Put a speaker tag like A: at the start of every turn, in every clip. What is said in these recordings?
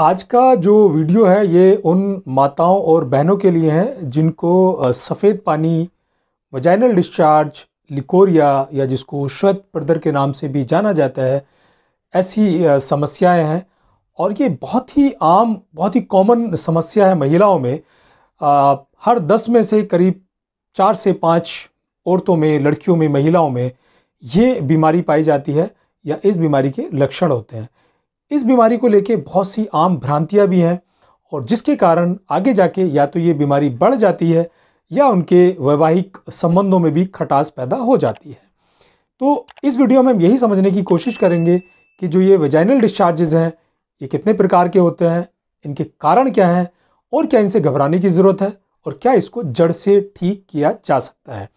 A: आज का जो वीडियो है ये उन माताओं और बहनों के लिए हैं जिनको सफ़ेद पानी वजाइनल डिस्चार्ज लिकोरिया या जिसको श्वेत प्रदर के नाम से भी जाना जाता है ऐसी समस्याएं हैं और ये बहुत ही आम बहुत ही कॉमन समस्या है महिलाओं में आ, हर दस में से करीब चार से पाँच औरतों में लड़कियों में महिलाओं में ये बीमारी पाई जाती है या इस बीमारी के लक्षण होते हैं इस बीमारी को लेके बहुत सी आम भ्रांतियाँ भी हैं और जिसके कारण आगे जाके या तो ये बीमारी बढ़ जाती है या उनके वैवाहिक संबंधों में भी खटास पैदा हो जाती है तो इस वीडियो में हम यही समझने की कोशिश करेंगे कि जो ये वेजाइनल डिस्चार्जेज हैं ये कितने प्रकार के होते हैं इनके कारण क्या हैं और क्या इनसे घबराने की ज़रूरत है और क्या इसको जड़ से ठीक किया जा सकता है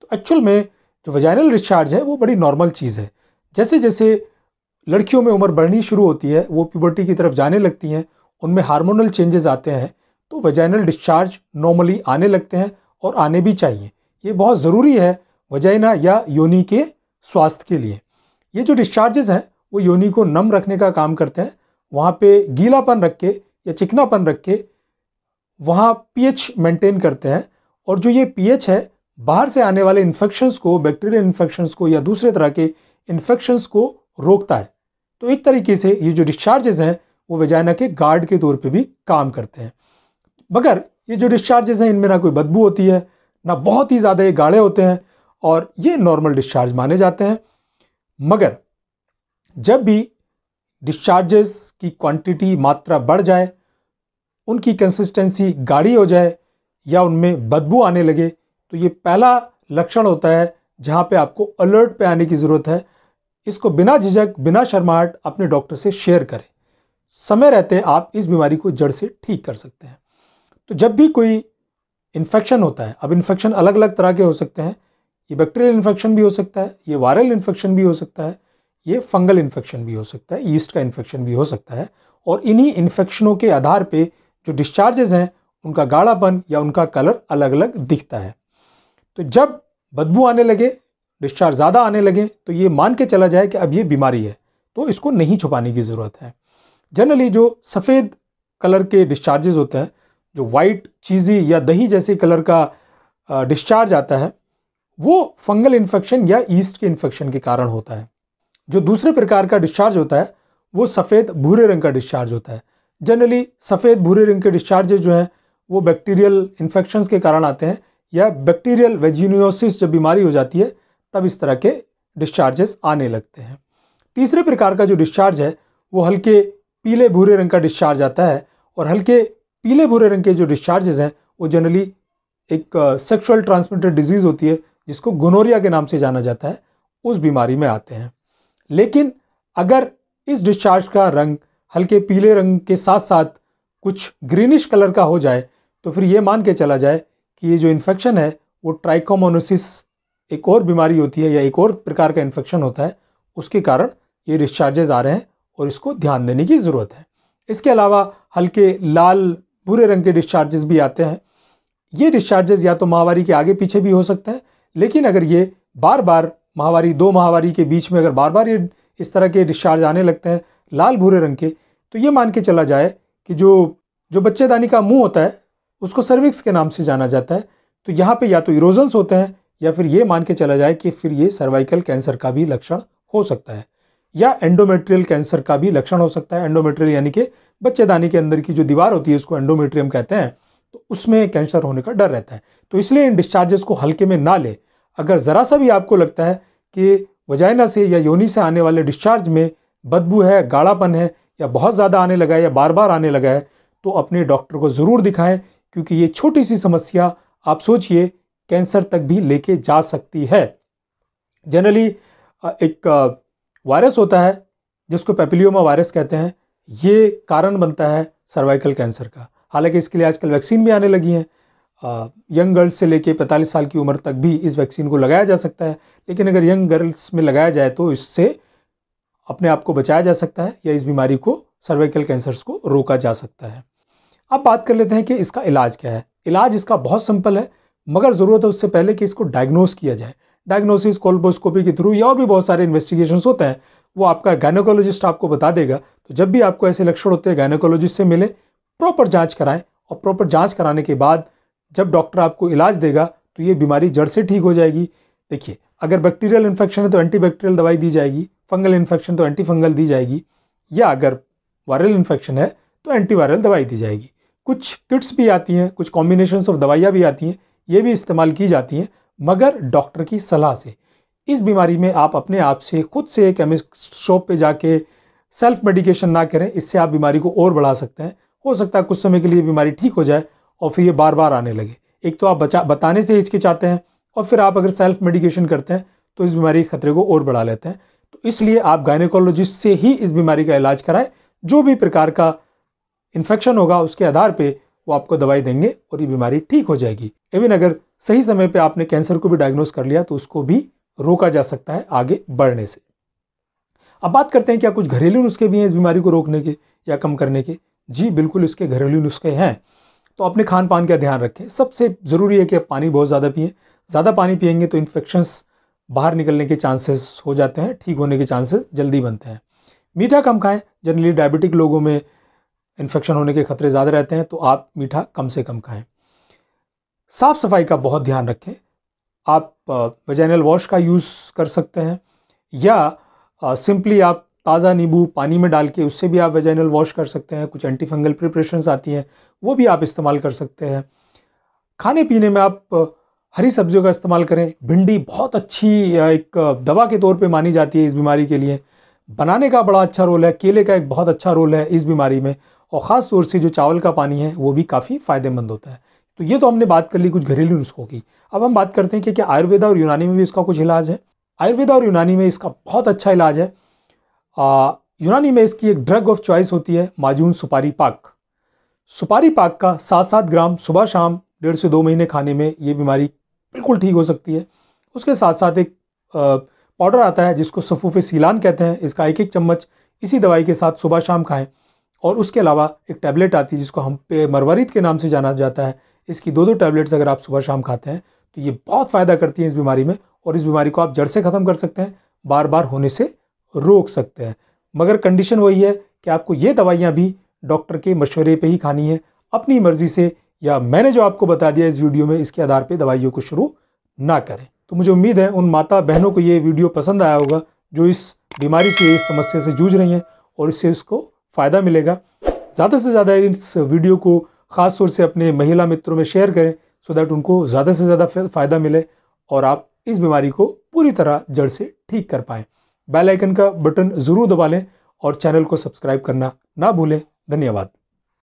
A: तो एक्चुअल में जो वेजाइनल डिस्चार्ज है वो बड़ी नॉर्मल चीज़ है जैसे जैसे लड़कियों में उम्र बढ़नी शुरू होती है वो प्यूबर्टी की तरफ जाने लगती हैं उनमें हार्मोनल चेंजेस आते हैं तो वजाइनल डिस्चार्ज नॉर्मली आने लगते हैं और आने भी चाहिए ये बहुत ज़रूरी है वजाइना या योनि के स्वास्थ्य के लिए ये जो डिस्चार्जेस हैं वो योनि को नम रखने का काम करते हैं वहाँ पे गीलापन रख के या चिकनापन रख के वहाँ पीएच मेंटेन करते हैं और जो ये पीएच है बाहर से आने वाले इन्फेक्शन्स को बैक्टीरियल इन्फेक्शन्स को या दूसरे तरह के इन्फेक्शन्स को रोकता है तो एक तरीके से ये जो डिस्चार्जेस हैं वो वेजाइना के गार्ड के तौर पे भी काम करते हैं मगर ये जो डिस्चार्जेस हैं इनमें ना कोई बदबू होती है ना बहुत ही ज़्यादा ये गाढ़े होते हैं और ये नॉर्मल डिस्चार्ज माने जाते हैं मगर जब भी डिस्चार्जेस की क्वांटिटी मात्रा बढ़ जाए उनकी कंसिस्टेंसी गाढ़ी हो जाए या उनमें बदबू आने लगे तो ये पहला लक्षण होता है जहाँ पे आपको अलर्ट पे आने की ज़रूरत है इसको बिना झिझक बिना शर्माहट अपने डॉक्टर से शेयर करें समय रहते आप इस बीमारी को जड़ से ठीक कर सकते हैं तो जब भी कोई इन्फेक्शन होता है अब इन्फेक्शन अलग अलग तरह के हो सकते हैं ये बैक्टीरियल इन्फेक्शन भी हो सकता है ये वायरल इन्फेक्शन भी हो सकता है ये फंगल इन्फेक्शन भी हो सकता है ईस्ट का इन्फेक्शन भी हो सकता है और इन्हीं इन्फेक्शनों के आधार पे जो डिस्चार्जेज हैं उनका गाढ़ापन या उनका कलर अलग अलग दिखता है तो जब बदबू आने लगे डिस्चार्ज ज़्यादा आने लगे तो ये मान के चला जाए कि अब ये बीमारी है तो इसको नहीं छुपाने की ज़रूरत है जनरली जो सफ़ेद कलर के डिस्चार्जेज होते हैं जो वाइट चीज़ी या दही जैसे कलर का डिस्चार्ज आता है वो फंगल इन्फेक्शन या ईस्ट के इन्फेक्शन के कारण होता है जो दूसरे प्रकार का डिस्चार्ज होता है वो सफ़ेद भूरे रंग का डिस्चार्ज होता है जनरली सफ़ेद भूरे रंग के डिस्चार्जेज जो हैं वो बैक्टीरियल इन्फेक्शन के कारण आते हैं या बैक्टीरियल वेजिनियोसिस जब बीमारी हो जाती है तब इस तरह के डिस्चार्जेस आने लगते हैं तीसरे प्रकार का जो डिस्चार्ज है वो हल्के पीले भूरे रंग का डिस्चार्ज आता है और हल्के पीले भूरे रंग के जो डिस्चार्जेस हैं वो जनरली एक सेक्सुअल ट्रांसमिटेड डिजीज़ होती है जिसको गोनोरिया के नाम से जाना जाता है उस बीमारी में आते हैं लेकिन अगर इस डिस्चार्ज का रंग हल्के पीले रंग के साथ साथ कुछ ग्रीनिश कलर का हो जाए तो फिर ये मान के चला जाए कि ये जो इन्फेक्शन है वो ट्राइकोमोनोसिस एक और बीमारी होती है या एक और प्रकार का इन्फेक्शन होता है उसके कारण ये डिस्चार्जेज आ रहे हैं और इसको ध्यान देने की ज़रूरत है इसके अलावा हल्के लाल भूरे रंग के डिस्चार्जेस भी आते हैं ये डिस्चार्जेस या तो माहवारी के आगे पीछे भी हो सकते हैं लेकिन अगर ये बार बार माहवारी दो माहवारी के बीच में अगर बार बार ये इस तरह के डिस्चार्ज आने लगते हैं लाल भूरे रंग के तो ये मान के चला जाए कि जो जो बच्चेदानी का मुँह होता है उसको सर्विक्स के नाम से जाना जाता है तो यहाँ पर या तो इरोजन्स होते हैं या फिर ये मान के चला जाए कि फिर ये सर्वाइकल कैंसर का भी लक्षण हो सकता है या एंडोमेट्रियल कैंसर का भी लक्षण हो सकता है एंडोमेट्रियल यानी कि बच्चेदानी के अंदर की जो दीवार होती है उसको एंडोमेट्रियम कहते हैं तो उसमें कैंसर होने का डर रहता है तो इसलिए इन डिस्चार्जेस को हल्के में ना ले अगर ज़रा सा भी आपको लगता है कि वजाइना से या योनी से आने वाले डिस्चार्ज में बदबू है गाढ़ापन है या बहुत ज़्यादा आने लगा है या बार बार आने लगा है तो अपने डॉक्टर को ज़रूर दिखाएं क्योंकि ये छोटी सी समस्या आप सोचिए कैंसर तक भी लेके जा सकती है जनरली एक वायरस होता है जिसको पेपिलियोमा वायरस कहते हैं ये कारण बनता है सर्वाइकल कैंसर का हालांकि इसके लिए आजकल वैक्सीन भी आने लगी हैं यंग गर्ल्स से लेके 45 साल की उम्र तक भी इस वैक्सीन को लगाया जा सकता है लेकिन अगर यंग गर्ल्स में लगाया जाए तो इससे अपने आप को बचाया जा सकता है या इस बीमारी को सर्वाइकल कैंसर्स को रोका जा सकता है अब बात कर लेते हैं कि इसका इलाज क्या है इलाज इसका बहुत सिंपल है मगर ज़रूरत है उससे पहले कि इसको डायग्नोस किया जाए डायग्नोसिस कोल्बोस्कोपी के थ्रू या और भी बहुत सारे इन्वेस्टिगेशन होते हैं वो आपका गायनोकोलॉजिस्ट आपको बता देगा तो जब भी आपको ऐसे लक्षण होते हैं गायनोकोलॉजिस्ट से मिले प्रॉपर जाँच कराएँ और प्रॉपर जाँच कराने के बाद जब डॉक्टर आपको इलाज देगा तो ये बीमारी जड़ से ठीक हो जाएगी देखिए अगर बैक्टीरियल इन्फेक्शन है तो एंटी बैक्टीरियल दवाई दी जाएगी फंगल इन्फेक्शन तो एंटी फंगल दी जाएगी या अगर वायरल इन्फेक्शन है तो वायरल दवाई दी जाएगी कुछ किट्स भी आती हैं कुछ कॉम्बिनेशन ऑफ दवाइयाँ भी आती हैं ये भी इस्तेमाल की जाती है मगर डॉक्टर की सलाह से इस बीमारी में आप अपने आप से खुद से केमिस्ट शॉप पे जाके सेल्फ मेडिकेशन ना करें इससे आप बीमारी को और बढ़ा सकते हैं हो सकता है कुछ समय के लिए बीमारी ठीक हो जाए और फिर ये बार बार आने लगे एक तो आप बचा बताने से हिचकिचाते हैं और फिर आप अगर सेल्फ मेडिकेशन करते हैं तो इस बीमारी के खतरे को और बढ़ा लेते हैं तो इसलिए आप गायनेकोलॉजिस्ट से ही इस बीमारी का इलाज कराएं जो भी प्रकार का इन्फेक्शन होगा उसके आधार पर वो आपको दवाई देंगे और ये बीमारी ठीक हो जाएगी इवन अगर सही समय पर आपने कैंसर को भी डायग्नोस कर लिया तो उसको भी रोका जा सकता है आगे बढ़ने से अब बात करते हैं क्या कुछ घरेलू नुस्खे भी हैं इस बीमारी को रोकने के या कम करने के जी बिल्कुल इसके घरेलू नुस्खे हैं तो अपने खान पान का ध्यान रखें सबसे ज़रूरी है कि आप पानी बहुत ज़्यादा पिए ज़्यादा पानी पियेंगे तो इन्फेक्शंस बाहर निकलने के चांसेस हो जाते हैं ठीक होने के चांसेस जल्दी बनते हैं मीठा कम खाएं जनरली डायबिटिक लोगों में इन्फेक्शन होने के खतरे ज़्यादा रहते हैं तो आप मीठा कम से कम खाएं साफ़ सफाई का बहुत ध्यान रखें आप वेजाइनल वॉश का यूज़ कर सकते हैं या सिंपली आप ताज़ा नींबू पानी में डाल के उससे भी आप वेजाइनल वॉश कर सकते हैं कुछ एंटीफंगल प्रिपरेशन आती हैं वो भी आप इस्तेमाल कर सकते हैं खाने पीने में आप हरी सब्जियों का इस्तेमाल करें भिंडी बहुत अच्छी एक दवा के तौर पे मानी जाती है इस बीमारी के लिए बनाने का बड़ा अच्छा रोल है केले का एक बहुत अच्छा रोल है इस बीमारी में और ख़ास तौर से जो चावल का पानी है वो भी काफ़ी फ़ायदेमंद होता है तो ये तो हमने बात कर ली कुछ घरेलू नुस्खों की अब हम बात करते हैं कि क्या आयुर्वेदा और यूनानी में भी इसका कुछ इलाज है आयुर्वेदा और यूनानी में इसका बहुत अच्छा इलाज है आ, यूनानी में इसकी एक ड्रग ऑफ चॉइस होती है माजून सुपारी पाक सुपारी पाक का सात सात ग्राम सुबह शाम डेढ़ से दो महीने खाने में ये बीमारी बिल्कुल ठीक हो सकती है उसके साथ साथ एक पाउडर आता है जिसको सफूफ सीलान कहते हैं इसका एक एक चम्मच इसी दवाई के साथ सुबह शाम खाएँ और उसके अलावा एक टैबलेट आती है जिसको हम पे मरवरित के नाम से जाना जाता है इसकी दो दो टैबलेट्स अगर आप सुबह शाम खाते हैं तो ये बहुत फ़ायदा करती हैं इस बीमारी में और इस बीमारी को आप जड़ से ख़त्म कर सकते हैं बार बार होने से रोक सकते हैं मगर कंडीशन वही है कि आपको ये दवाइयाँ भी डॉक्टर के मशवरे पर ही खानी है अपनी मर्ज़ी से या मैंने जो आपको बता दिया इस वीडियो में इसके आधार पर दवाइयों को शुरू ना करें तो मुझे उम्मीद है उन माता बहनों को ये वीडियो पसंद आया होगा जो इस बीमारी से इस समस्या से जूझ रही हैं और इससे उसको फ़ायदा मिलेगा ज़्यादा से ज़्यादा इस वीडियो को ख़ास तौर से अपने महिला मित्रों में शेयर करें सो दैट उनको ज़्यादा से ज़्यादा फ़ायदा मिले और आप इस बीमारी को पूरी तरह जड़ से ठीक कर पाएँ बेल आइकन का बटन ज़रूर दबा लें और चैनल को सब्सक्राइब करना ना भूलें धन्यवाद